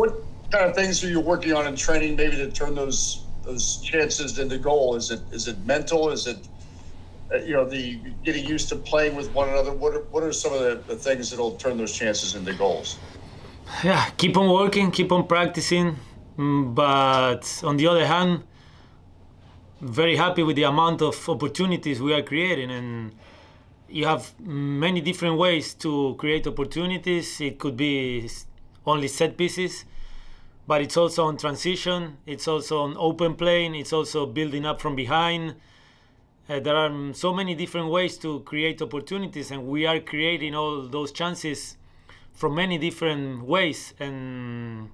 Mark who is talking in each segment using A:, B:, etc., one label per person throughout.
A: what kind of things are you working on in training, maybe to turn those those chances into goal? Is it is it mental? Is it uh, you know the getting used to playing with one another? What are, what are some of the, the things that'll turn those chances into goals?
B: Yeah, keep on working, keep on practicing. Mm, but on the other hand, very happy with the amount of opportunities we are creating and you have many different ways to create opportunities. It could be only set pieces, but it's also on transition, it's also on open plane, it's also building up from behind. Uh, there are so many different ways to create opportunities, and we are creating all those chances from many different ways. And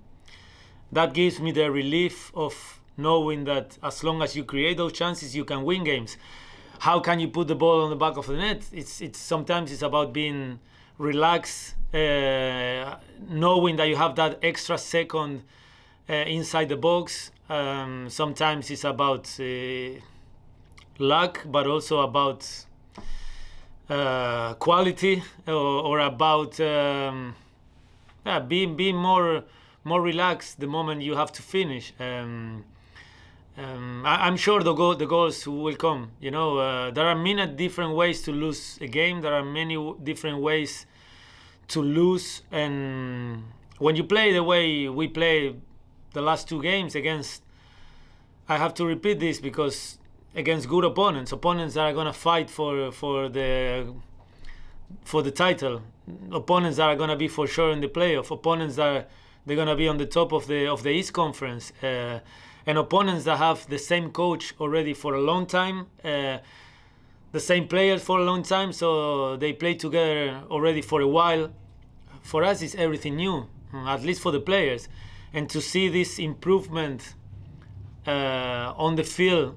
B: that gives me the relief of knowing that as long as you create those chances, you can win games. How can you put the ball on the back of the net? It's it's sometimes it's about being relax, uh, knowing that you have that extra second uh, inside the box. Um, sometimes it's about uh, luck, but also about uh, quality or, or about um, yeah, being being more more relaxed the moment you have to finish. Um, um, I, am sure the, goal, the goals will come. You know, uh, there are many different ways to lose a game. There are many different ways to lose. And when you play the way we play the last two games against, I have to repeat this because against good opponents, opponents that are gonna fight for for the for the title, opponents that are gonna be for sure in the playoff, opponents that are, they're gonna be on the top of the of the East Conference. Uh, and opponents that have the same coach already for a long time, uh, the same players for a long time, so they play together already for a while. For us, it's everything new, mm, at least for the players, and to see this improvement uh, on the field,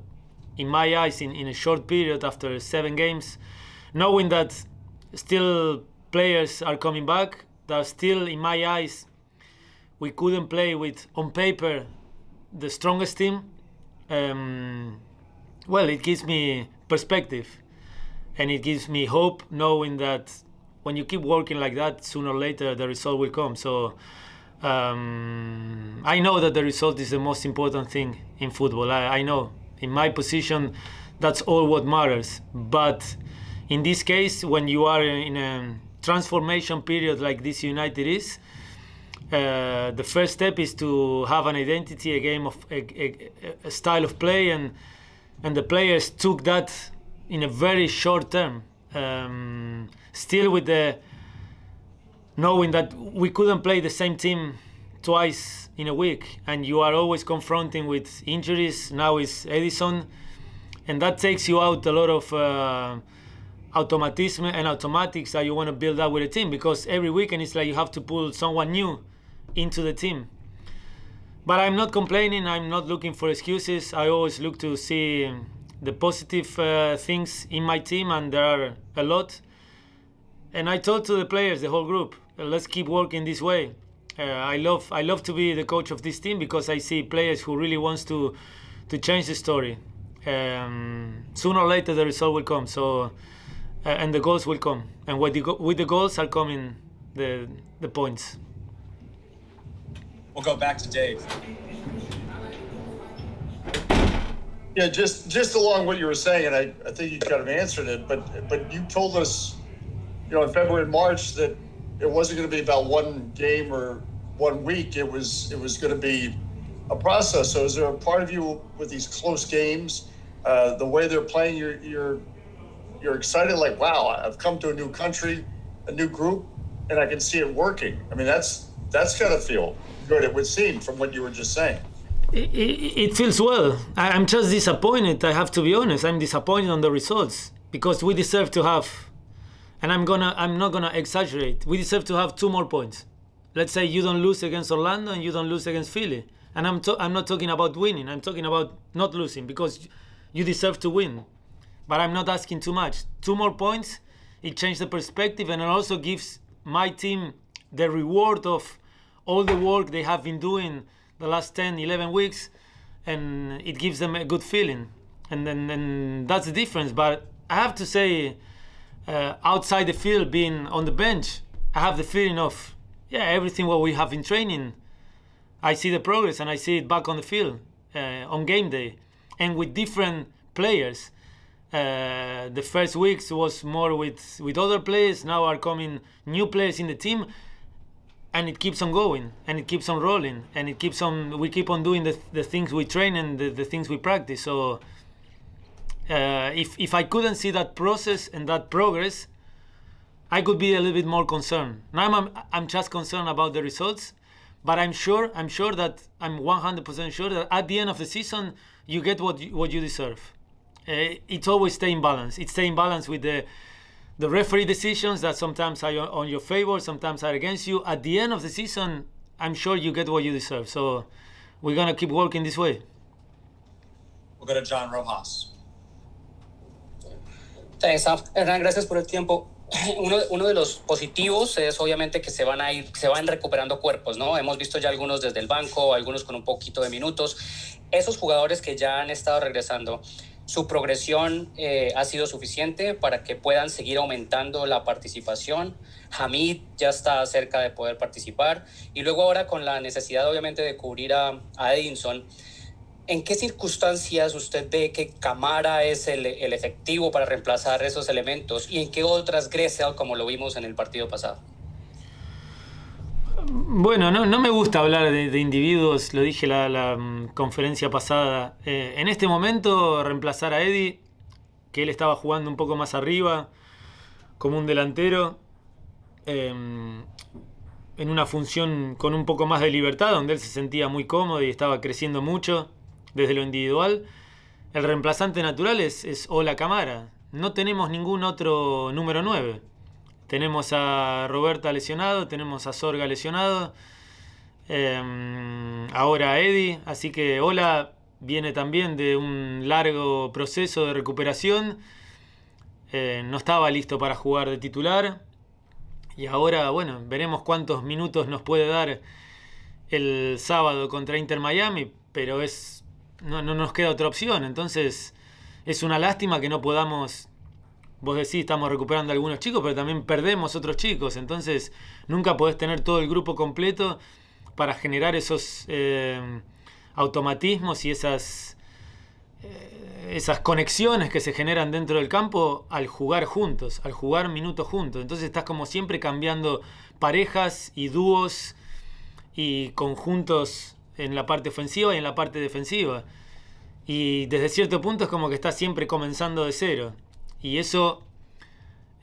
B: in my eyes, in, in a short period after seven games, knowing that still players are coming back, that still, in my eyes, we couldn't play with on paper the strongest team, um, well, it gives me perspective and it gives me hope knowing that when you keep working like that, sooner or later the result will come. So um, I know that the result is the most important thing in football. I, I know in my position that's all what matters. But in this case, when you are in a transformation period like this United is, uh, the first step is to have an identity, a game of a, a, a, style of play, and and the players took that in a very short term. Um, still with the knowing that we couldn't play the same team twice in a week, and you are always confronting with injuries. Now is Edison, and that takes you out a lot of. Uh, automatism and automatics that you want to build up with a team because every weekend it's like you have to pull someone new into the team. But I'm not complaining, I'm not looking for excuses. I always look to see the positive uh, things in my team, and there are a lot. And I told to the players, the whole group, let's keep working this way. Uh, I love I love to be the coach of this team because I see players who really wants to to change the story. Um, sooner or later, the result will come. So, uh, and the goals will come, and with the, with the goals are coming the the points.
A: We'll go back to Dave. Yeah, just just along what you were saying, I, I think you kind of answered it, but but you told us, you know, in February and March that it wasn't going to be about one game or one week. It was it was going to be a process. So is there a part of you with these close games, uh, the way they're playing, you're you're you're excited like, wow, I've come to a new country, a new group, and I can see it working. I mean, that's that's kind of feel good, it would seem, from what you were just saying.
B: It, it, it feels well. I, I'm just disappointed. I have to be honest. I'm disappointed on the results because we deserve to have, and I'm gonna, I'm not gonna exaggerate. We deserve to have two more points. Let's say you don't lose against Orlando and you don't lose against Philly. And I'm, to, I'm not talking about winning. I'm talking about not losing because you deserve to win. But I'm not asking too much. Two more points. It changed the perspective and it also gives my team the reward of all the work they have been doing the last 10, 11 weeks, and it gives them a good feeling. And then and that's the difference. But I have to say, uh, outside the field, being on the bench, I have the feeling of, yeah, everything what we have been training, I see the progress and I see it back on the field uh, on game day. And with different players, uh, the first weeks was more with, with other players, now are coming new players in the team and it keeps on going and it keeps on rolling and it keeps on we keep on doing the, the things we train and the, the things we practice so uh, if, if i couldn't see that process and that progress i could be a little bit more concerned now i'm, I'm just concerned about the results but i'm sure i'm sure that i'm 100% sure that at the end of the season you get what you, what you deserve uh, it's always staying balanced it's staying balanced with the the referee decisions that sometimes are on your favor, sometimes are against you. At the end of the season, I'm sure you get what you deserve. So we're going to keep working this way.
C: We'll go to John Rojas. Thanks, Hernán, gracias por el tiempo. Uno, uno, de los positivos es obviamente que se van a ir, se van recuperando cuerpos, ¿no? Hemos visto ya algunos desde el banco, algunos con un poquito de minutos. Esos jugadores que ya han estado regresando, su progresión eh, ha sido suficiente para que puedan seguir aumentando la participación. Hamid ya está cerca de poder participar. Y luego ahora con la necesidad obviamente de cubrir a, Edinson, ¿en qué circunstancias usted ve que Camara es el, efectivo para reemplazar esos elementos? ¿Y en qué otras Grecia, como lo vimos en el partido pasado?
B: Bueno, no, me gusta hablar de, individuos, lo dije la, la mm, conferencia pasada. Eh, en este momento, reemplazar a Eddie, que él estaba jugando un poco más arriba, como un delantero, em, en una función con un poco más de libertad, donde él se sentía muy cómodo y estaba creciendo mucho desde lo individual. El reemplazante natural es, es Ola Camara. No tenemos ningún otro número 9. Tenemos a Roberta lesionado, tenemos a Sorga lesionado, em, ahora a Eddie, así que Hola viene también de un largo proceso de recuperación. Eh, no estaba listo para jugar de titular. Y ahora, bueno, veremos cuántos minutos nos puede dar el sábado contra Inter Miami, pero es, no, no nos queda otra opción. Entonces, es una lástima que no podamos Vos decís, estamos recuperando algunos chicos, pero también perdemos otros chicos. Entonces, nunca podés tener todo el grupo completo para generar esos eh, automatismos y esas, eh, esas conexiones que se generan dentro del campo al jugar juntos, al jugar minutos juntos. Entonces estás como siempre cambiando parejas y dúos y conjuntos en la parte ofensiva y en la parte defensiva. Y desde cierto punto es como que estás siempre comenzando de cero. Y eso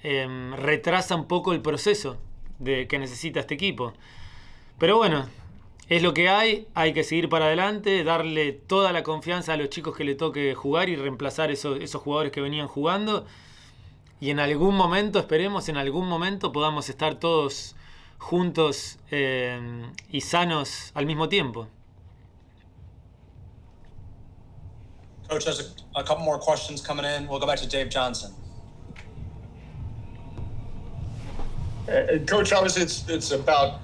B: em, retrasa un poco el proceso de, que necesita este equipo. Pero bueno, es lo que hay, hay que seguir para adelante, darle toda la confianza a los chicos que le toque jugar y reemplazar esos, jugadores que venían jugando. Y en algún momento, esperemos, en algún momento podamos estar todos juntos em, y sanos al mismo tiempo.
A: Coach has a, a couple more questions coming in. We'll go back to Dave Johnson. Uh, Coach, obviously, it's it's about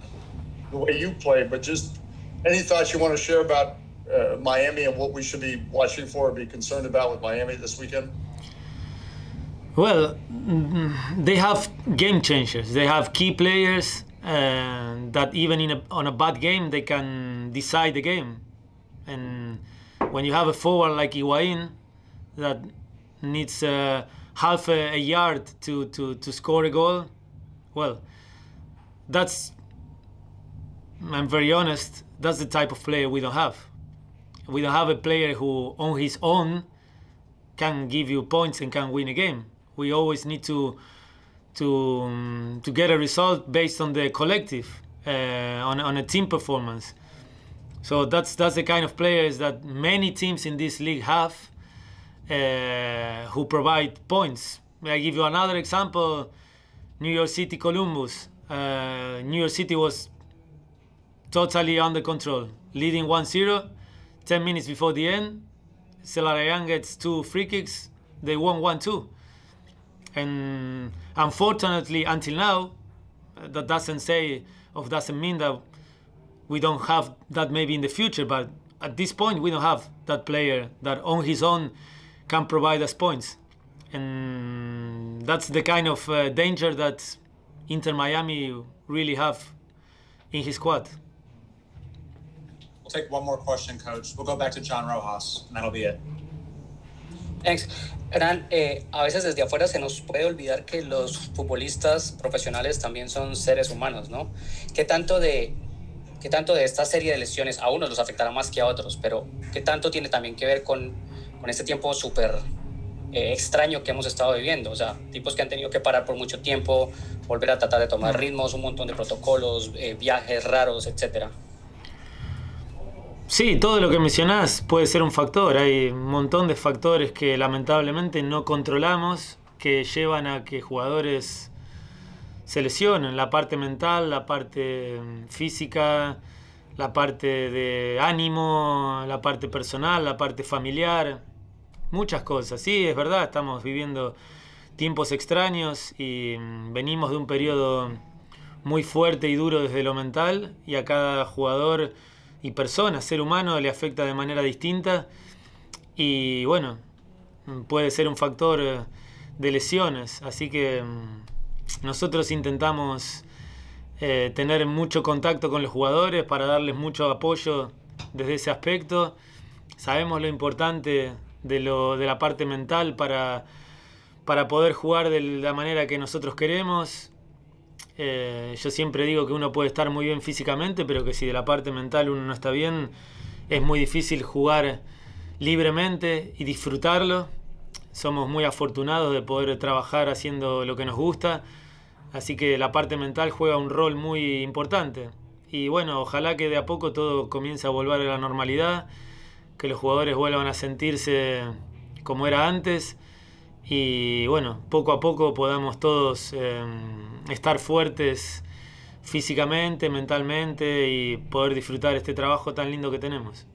A: the way you play, but just any thoughts you want to share about uh, Miami and what we should be watching for or be concerned about with Miami this weekend?
B: Well, mm, they have game changers. They have key players uh, that even in a, on a bad game they can decide the game, and when you have a forward like Iwain that needs uh, half a, a, yard to, to, to score a goal, well, that's, I'm very honest, that's the type of player we don't have. We don't have a player who, on his own, can give you points and can win a game. We always need to to um, to get a result based on the collective, uh, on on a team performance. So that's that's the kind of players that many teams in this league have, uh, who provide points. I give you another example: New York City, Columbus. Uh, New York City was totally under control, leading 1-0. 10 minutes before the end, Selarayan gets two free kicks. They won 1-2. And unfortunately, until now, that doesn't say or doesn't mean that we don't have that maybe in the future, but at this point we don't have that player that on his own can provide us points. And that's the kind of uh, danger that Inter Miami really have in his squad.
C: We'll take one more question, coach. We'll go back to John Rojas, and that'll be it. Thanks. Hernán, eh, a veces desde afuera se nos puede olvidar que los futbolistas profesionales también son seres humanos, ¿no? ¿Qué tanto de, ¿Qué tanto de esta serie de lesiones a unos los afectará más que a otros? Pero ¿qué tanto tiene también que ver con, con este tiempo súper eh, extraño que hemos estado viviendo? O sea, tipos que han tenido que parar por mucho tiempo, volver a tratar de tomar mm. ritmos, un montón de protocolos, eh, viajes raros, etc.
B: Sí, todo lo que mencionás puede ser un factor. Hay un montón de factores que lamentablemente no controlamos que llevan a que jugadores se lesionan, la parte mental, la parte mm, física, la parte de ánimo, la parte personal, la parte familiar, muchas cosas. Sí, es verdad, estamos viviendo tiempos extraños y mm, venimos de un periodo muy fuerte y duro desde lo mental y a cada jugador y persona, ser humano, le afecta de manera distinta y bueno, mm, puede ser un factor eh, de lesiones, así que nosotros intentamos eh, tener mucho contacto con los jugadores para darles mucho apoyo desde ese aspecto. Sabemos lo importante de, la parte mental para, poder jugar de la manera que nosotros queremos. Eh, yo siempre digo que uno puede estar muy bien físicamente, pero que si de la parte mental uno no está bien, es muy difícil jugar libremente y disfrutarlo somos muy afortunados de poder trabajar haciendo lo que nos gusta, así que la parte mental juega un rol muy importante. Y bueno, ojalá que de a poco todo comience a volver a la normalidad, que los jugadores vuelvan a sentirse como era antes y bueno, poco a poco podamos todos eh, estar fuertes físicamente, mentalmente y poder disfrutar este trabajo tan lindo que tenemos.